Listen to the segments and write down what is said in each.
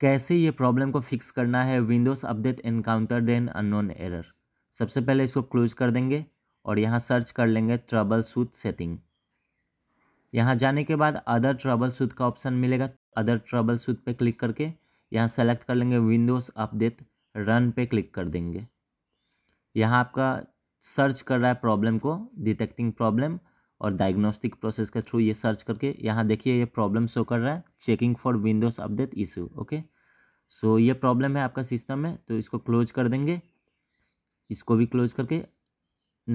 कैसे ये प्रॉब्लम को फिक्स करना है Windows update encounter then unknown error सबसे पहले इसको क्लोज कर देंगे और यहाँ सर्च कर लेंगे ट्रबल सूट सेटिंग यहाँ जाने के बाद अदर ट्रबल सूट का ऑप्शन मिलेगा अदर ट्रबल सूट पर क्लिक करके यहाँ सेलेक्ट कर लेंगे विंडोज़ अपडेट रन पे क्लिक कर देंगे यहाँ आपका सर्च कर रहा है प्रॉब्लम को डिटेक्टिंग प्रॉब्लम और डायग्नोस्टिक प्रोसेस के थ्रू ये सर्च करके यहाँ देखिए ये प्रॉब्लम शो कर रहा है checking for Windows update issue okay so ये प्रॉब्लम है आपका सिस्टम में तो इसको क्लोज कर देंगे इसको भी क्लोज करके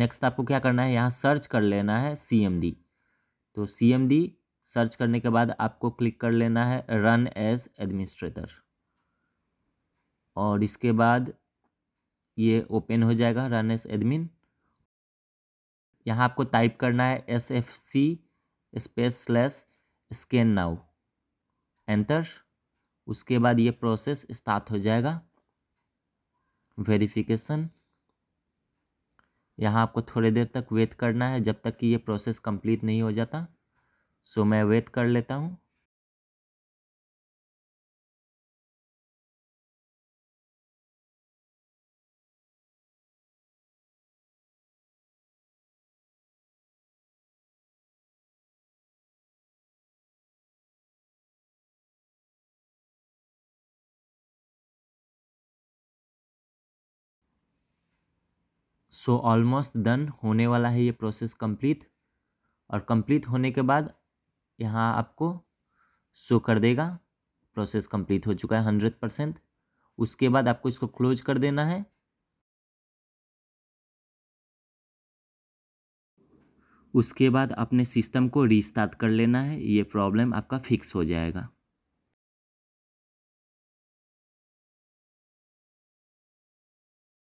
नेक्स्ट आपको क्या करना है यहाँ सर्च कर लेना है सी तो सी सर्च करने के बाद आपको क्लिक कर लेना है रन एज एडमिनिस्ट्रेटर और इसके बाद ये ओपन हो जाएगा रन एज एडमिन यहाँ आपको टाइप करना है S F C space slash scan now enter उसके बाद ये प्रोसेस स्टार्ट हो जाएगा वेरिफिकेशन यहाँ आपको थोड़े देर तक वेट करना है जब तक कि ये प्रोसेस कंप्लीट नहीं हो जाता सो मैं वेट कर लेता हूँ सो ऑलमोस्ट डन होने वाला है ये प्रोसेस कंप्लीट और कंप्लीट होने के बाद यहाँ आपको शो कर देगा प्रोसेस कंप्लीट हो चुका है हंड्रेड परसेंट उसके बाद आपको इसको क्लोज कर देना है उसके बाद अपने सिस्टम को रिस्टार्ट कर लेना है ये प्रॉब्लम आपका फिक्स हो जाएगा